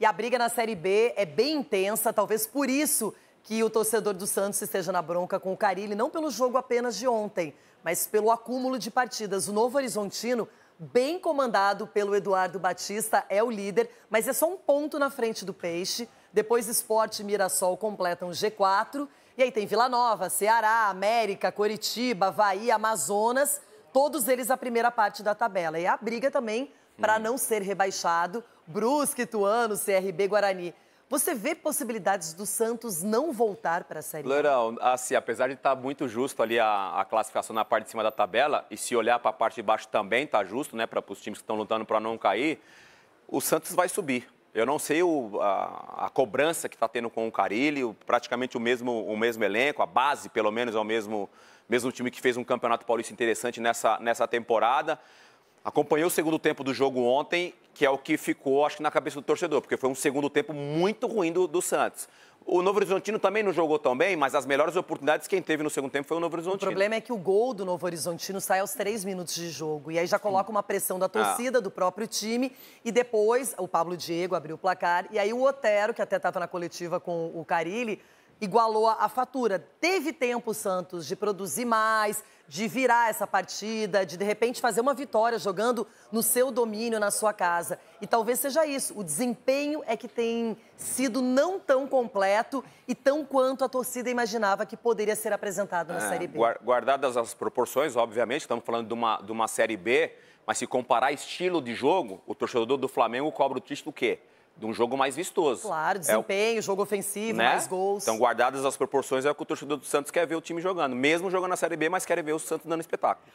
E a briga na Série B é bem intensa, talvez por isso que o torcedor do Santos esteja na bronca com o Carilli, não pelo jogo apenas de ontem, mas pelo acúmulo de partidas. O Novo Horizontino, bem comandado pelo Eduardo Batista, é o líder, mas é só um ponto na frente do Peixe. Depois, Esporte e Mirassol completam G4. E aí tem Vila Nova, Ceará, América, Coritiba, Bahia, Amazonas todos eles a primeira parte da tabela. E a briga também para hum. não ser rebaixado, Brusque, Tuano, CRB, Guarani. Você vê possibilidades do Santos não voltar para a Série A? assim, apesar de estar tá muito justo ali a, a, classificação na parte de cima da tabela, e se olhar para a parte de baixo também está justo, né, para os times que estão lutando para não cair, o Santos vai subir. Eu não sei o, a, a, cobrança que está tendo com o Carilli, praticamente o mesmo, o mesmo elenco, a base, pelo menos, é o mesmo, mesmo time que fez um campeonato paulista interessante nessa, nessa temporada. Acompanhou o segundo tempo do jogo ontem, que é o que ficou, acho que, na cabeça do torcedor, porque foi um segundo tempo muito ruim do, do Santos. O Novo Horizontino também não jogou tão bem, mas as melhores oportunidades quem teve no segundo tempo foi o Novo Horizontino. O problema é que o gol do Novo Horizontino sai aos três minutos de jogo. E aí já coloca uma pressão da ah. torcida, ah. do próprio time. E depois o Pablo Diego abriu o placar. E aí o Otero, que até estava na coletiva com o Carilli, igualou a fatura. Teve tempo, Santos, de produzir mais, de virar essa partida, de de repente fazer uma vitória jogando no seu domínio, na sua casa. E talvez seja isso. O desempenho é que tem sido não tão completo e tão quanto a torcida imaginava que poderia ser apresentado na é, Série B. Guardadas as proporções, obviamente, estamos falando de uma, de uma Série B, mas se comparar estilo de jogo, o torcedor do Flamengo cobra o título o quê? de um jogo mais vistoso. Claro, é desempenho, é, jogo ofensivo, né? mais gols. Então, guardadas as proporções, é o que o torcedor do Santos quer ver o time jogando. Mesmo jogando na Série B, mas quer ver o Santos dando espetáculo.